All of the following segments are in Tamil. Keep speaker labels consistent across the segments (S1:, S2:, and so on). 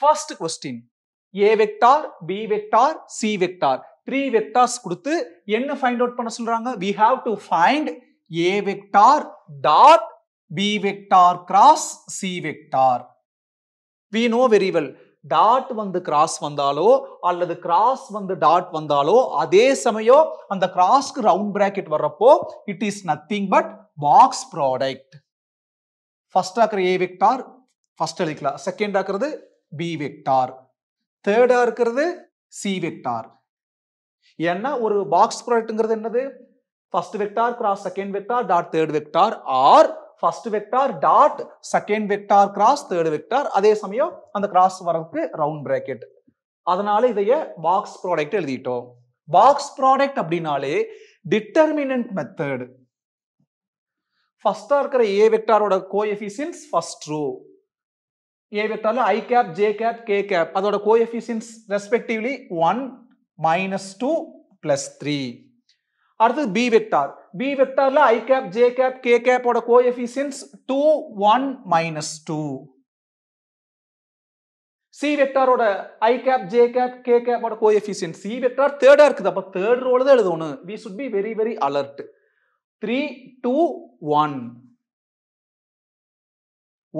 S1: first question A vector B vector C vector three vectors கொடுத்து என்ன ஃபைண்ட் அவுட் பண்ண சொல்றாங்க we have to find A vector dot B vector cross C vector we know very well dot வந்து கிராஸ் வந்தாலோ அல்லது கிராஸ் வந்து டாட் வந்தாலோ அதே சமயம் அந்த கிராஸ்க்கு ரவுண்ட் பிராக்கெட் வர்றப்போ it is nothing but box product first இருக்கிற ஏ வெக்டார் ஃபர்ஸ்ட் எழுதிக்கலாம் செகண்ட் ஆக்குறது பி வெக்டார் தேர்டா இருக்கிறது சி வெக்டார் ஏன்னா ஒரு பாக்ஸ் ப்ராடக்ட்ங்கிறது என்னது first vector cross second vector dot third vector or first vector dot second vector cross third vector அதே சமயம் அந்த கிராஸ் வரதுக்கு ரவுண்ட் பிராக்கெட் அதனால இதைய பாக்ஸ் ப்ராடக்ட் எழுதிட்டோம் பாக்ஸ் ப்ராடக்ட் அப்படின்னாலே டிட்டர்மினன்ட் மெத்தட் ஃபர்ஸ்டா இருக்கிற ஏ வெக்டாரோட கோஎஃபிசியன்ஸ் ஃபர்ஸ்ட் ரோ ஏ ஏவிட்டாலும் I cap J cap K cap அதோட coefficients respectively one minus two plus three அடுத்தது பி வெக்டார் பி வெக்டார்ல I cap J cap K கேப்போட coefficients two one minus two C வெக்டாரோட I cap J cap K கேப்போட கோஎஃபிஷியன்ஸ் சி வெக்டார் தேர்டா இருக்குது அப்போ தேர்ட் ரோல தான் எழுதணும் we should be very very alert three two one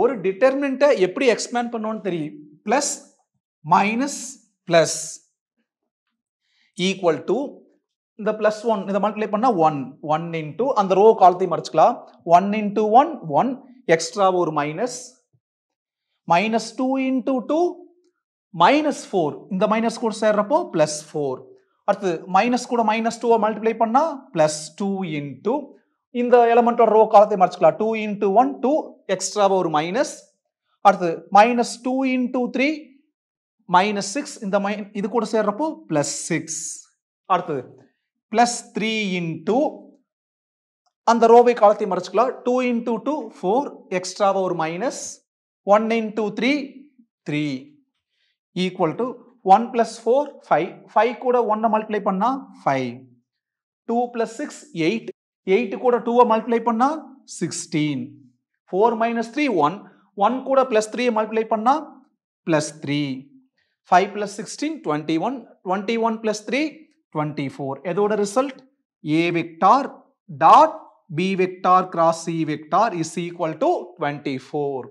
S1: ஒரு டிட்டர்மினண்ட்டை எப்படி எக்ஸ்பேண்ட் பண்ணோன்னு தெரியும் plus minus plus equal to இந்த ப்ளஸ் ஒன் இதை மல்டிப்ளை பண்ணால் ஒன் ஒன் இன்டு அந்த ரோ காலத்தையும் மறைச்சிக்கலாம் one into one one extra ஒரு minus minus two into two minus four இந்த மைனஸ் கூட சேர்றப்போ ப்ளஸ் ஃபோர் அடுத்து மைனஸ் கூட மைனஸ் டூவை மல்டிப்ளை பண்ணால் ப்ளஸ் டூ இன்டூ இந்த எலமெண்ட்டோட ரோ காலத்தை மறைச்சிக்கலாம் டூ இன்ட்டு ஒன் டூ எக்ஸ்ட்ராவாக ஒரு மைனஸ் அடுத்தது minus two into three minus six இந்த மை இது கூட சேர்றப்போ ப்ளஸ் சிக்ஸ் அடுத்தது ப்ளஸ் த்ரீ இன்ட்டு அந்த ரோவை காலத்தை மறைச்சிக்கலாம் டூ இன்ட்டு டூ ஃபோர் எக்ஸ்ட்ராவாக ஒரு minus one into three three equal to one plus four five five கூட ஒன்னை மல்டிப்ளை பண்ணால் five two plus six eight eight கூட டூவை மல்டிப்ளை பண்ணால் sixteen four minus three one one கூட ப்ளஸ் த்ரீயை மல்டிப்ளை பண்ணால் plus three five plus sixteen twenty one twenty one plus three twenty four எதோட result A vector dot B vector cross C vector is equal to twenty four